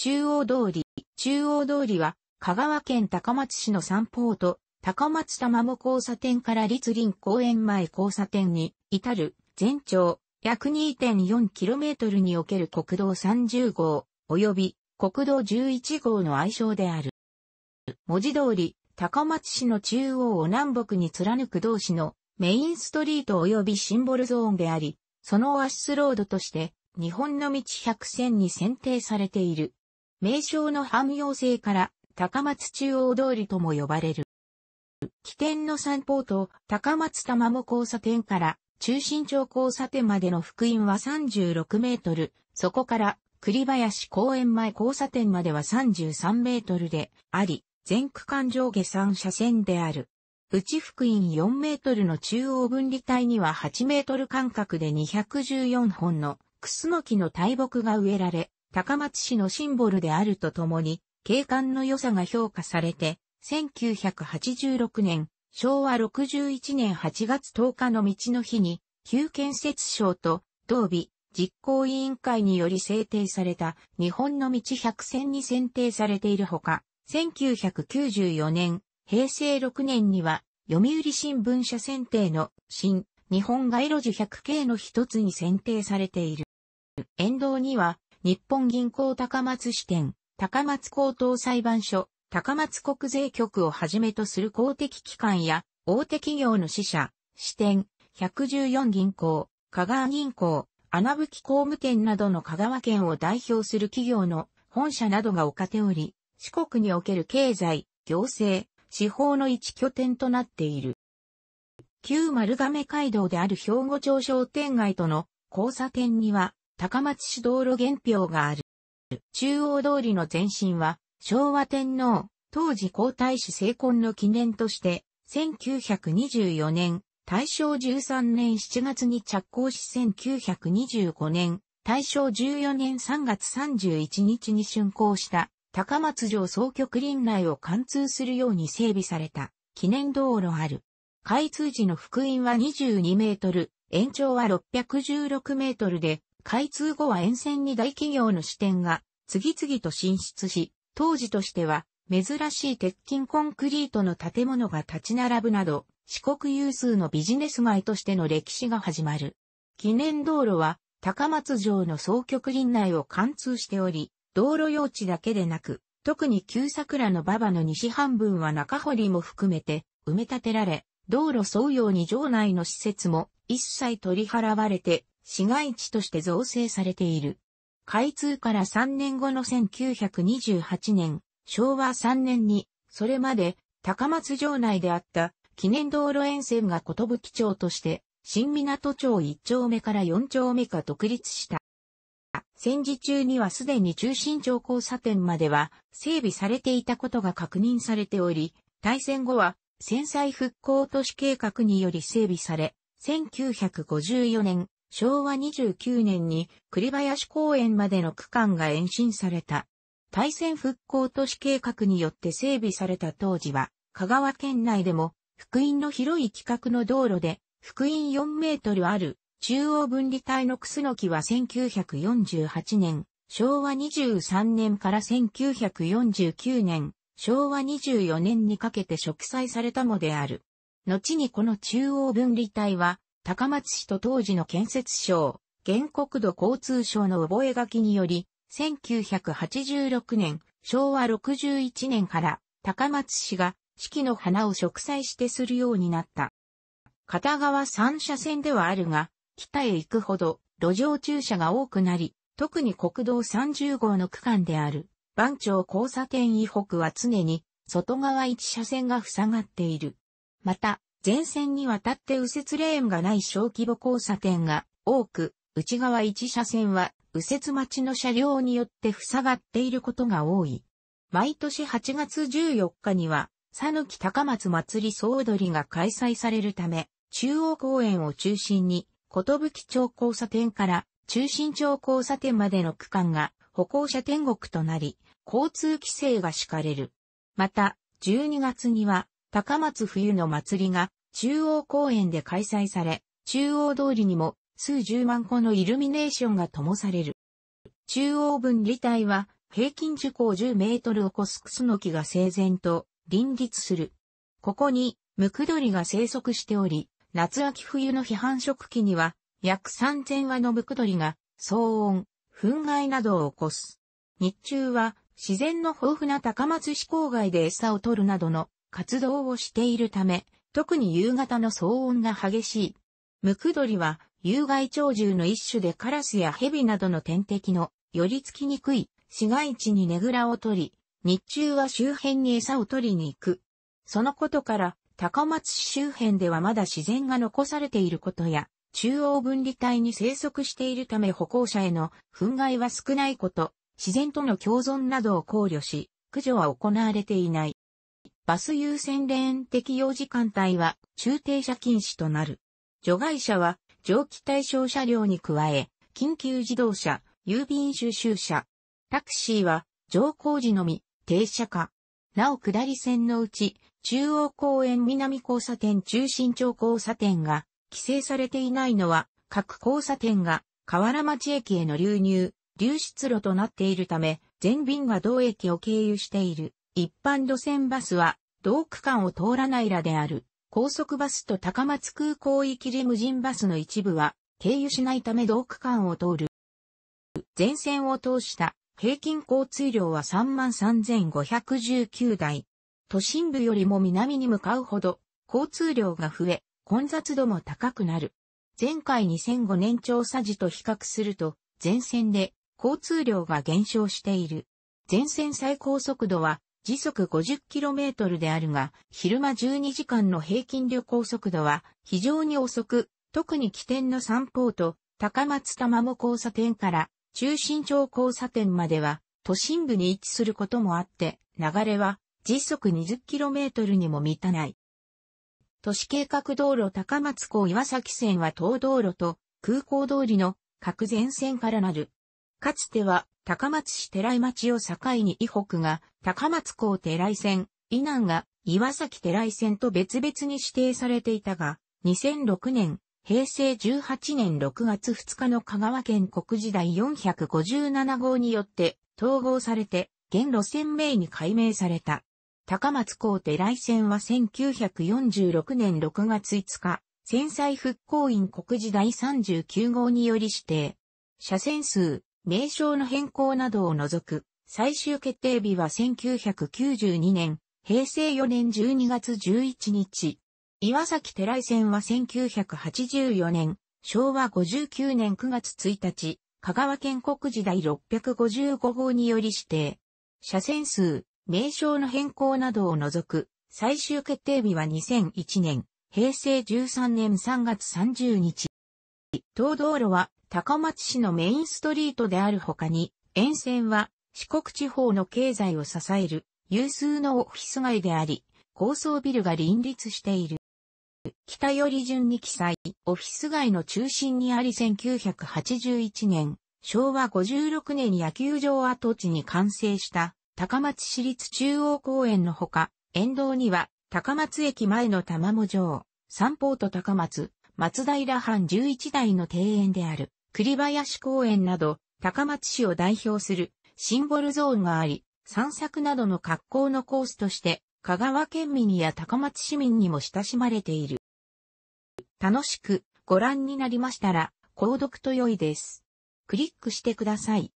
中央通り。中央通りは、香川県高松市の三方と、高松玉も交差点から立林公園前交差点に至る全長約 2.4km における国道30号及び国道11号の愛称である。文字通り、高松市の中央を南北に貫く同市のメインストリート及びシンボルゾーンであり、そのオアシスロードとして日本の道100選に選定されている。名称の汎用性から高松中央通りとも呼ばれる。起点のポーと高松玉も交差点から中心町交差点までの福音は36メートル、そこから栗林公園前交差点までは33メートルであり、全区間上下3車線である。内福音4メートルの中央分離帯には8メートル間隔で214本のクスノキの大木が植えられ、高松市のシンボルであるとともに、景観の良さが評価されて、1986年、昭和61年8月10日の道の日に、旧建設省と、同美、実行委員会により制定された日本の道100選に選定されているほか、1994年、平成6年には、読売新聞社選定の新日本街路樹100系の一つに選定されている。沿道には日本銀行高松支店、高松高等裁判所、高松国税局をはじめとする公的機関や大手企業の支社、支店、114銀行、香川銀行、穴吹工務店などの香川県を代表する企業の本社などが置かており、四国における経済、行政、司法の一拠点となっている。旧丸亀街道である兵庫町商店街との交差点には、高松市道路原表がある。中央通りの前身は、昭和天皇、当時皇太子成婚の記念として、1924年、大正13年7月に着工し1925年、大正14年3月31日に竣工した高松城総局林内を貫通するように整備された記念道路ある。開通時の福音は22メートル、延長は616メートルで、開通後は沿線に大企業の支店が次々と進出し、当時としては珍しい鉄筋コンクリートの建物が立ち並ぶなど、四国有数のビジネス街としての歴史が始まる。記念道路は高松城の総局林内を貫通しており、道路用地だけでなく、特に旧桜の馬場の西半分は中堀も含めて埋め立てられ、道路沿うように城内の施設も一切取り払われて市街地として造成されている。開通から3年後の1928年、昭和3年に、それまで高松城内であった記念道路沿線が寿町として、新港町1丁目から4丁目か独立した。戦時中にはすでに中心町交差点までは整備されていたことが確認されており、大戦後は戦災復興都市計画により整備され、1954年昭和29年に栗林公園までの区間が延伸された。対戦復興都市計画によって整備された当時は、香川県内でも、福音の広い規格の道路で、福音4メートルある、中央分離帯のクスノキは1948年、昭和23年から1949年、昭和24年にかけて植栽されたのである。後にこの中央分離帯は、高松市と当時の建設省、原国土交通省の覚書により、1986年、昭和61年から高松市が四季の花を植栽してするようになった。片側三車線ではあるが、北へ行くほど路上駐車が多くなり、特に国道30号の区間である、番町交差点以北は常に外側一車線が塞がっている。また、全線にわたって右折レーンがない小規模交差点が多く、内側1車線は右折待ちの車両によって塞がっていることが多い。毎年8月14日には、ぬき高松祭り総踊りが開催されるため、中央公園を中心に、ことぶき町交差点から中心町交差点までの区間が歩行者天国となり、交通規制が敷かれる。また、12月には、高松冬の祭りが中央公園で開催され、中央通りにも数十万個のイルミネーションが灯される。中央分離帯は平均樹高10メートルを超すクスノキが整然と林立する。ここにムクドリが生息しており、夏秋冬の批判食期には約3000羽のムクドリが騒音、憤害などを起こす。日中は自然の豊富な高松市郊外で餌を取るなどの活動をしているため、特に夕方の騒音が激しい。ムクドリは有害鳥獣の一種でカラスやヘビなどの天敵の寄り付きにくい市街地にねぐらを取り、日中は周辺に餌を取りに行く。そのことから、高松市周辺ではまだ自然が残されていることや、中央分離帯に生息しているため歩行者への憤害は少ないこと、自然との共存などを考慮し、駆除は行われていない。バス優先レーン適用時間帯は駐停車禁止となる。除外者は蒸気対象車両に加え、緊急自動車、郵便収集車。タクシーは乗降時のみ停車か。なお下り線のうち、中央公園南交差点中心町交差点が規制されていないのは、各交差点が河原町駅への流入、流出路となっているため、全便が同駅を経由している。一般路線バスは、同区間を通らないらである、高速バスと高松空港行きリムジンバスの一部は、経由しないため同区間を通る。全線を通した平均交通量は33,519台。都心部よりも南に向かうほど、交通量が増え、混雑度も高くなる。前回2005年調査時と比較すると、全線で交通量が減少している。全線最高速度は時速 50km であるが、昼間12時間の平均旅行速度は非常に遅く、特に起点の三方と高松玉も交差点から中心町交差点までは都心部に位置することもあって、流れは時速 20km にも満たない。都市計画道路高松港岩崎線は東道路と空港通りの各前線からなる。かつては高松市寺井町を境に伊北が高松港寺井線、伊南が岩崎寺井線と別々に指定されていたが、2006年、平成18年6月2日の香川県国時代457号によって統合されて、現路線名に改名された。高松港寺井線は1946年6月5日、戦災復興院国時代39号により指定。車線数名称の変更などを除く、最終決定日は1992年、平成4年12月11日。岩崎寺井線は1984年、昭和59年9月1日、香川県国時代655号により指定。車線数、名称の変更などを除く、最終決定日は2001年、平成13年3月30日。東道路は高松市のメインストリートであるほかに、沿線は四国地方の経済を支える有数のオフィス街であり、高層ビルが林立している。北より順に記載、オフィス街の中心にあり1981年、昭和56年野球場跡地に完成した高松市立中央公園のほか、沿道には高松駅前の玉藻城、三宝と高松、松平藩11代の庭園である。栗林公園など、高松市を代表するシンボルゾーンがあり、散策などの格好のコースとして、香川県民や高松市民にも親しまれている。楽しくご覧になりましたら、購読と良いです。クリックしてください。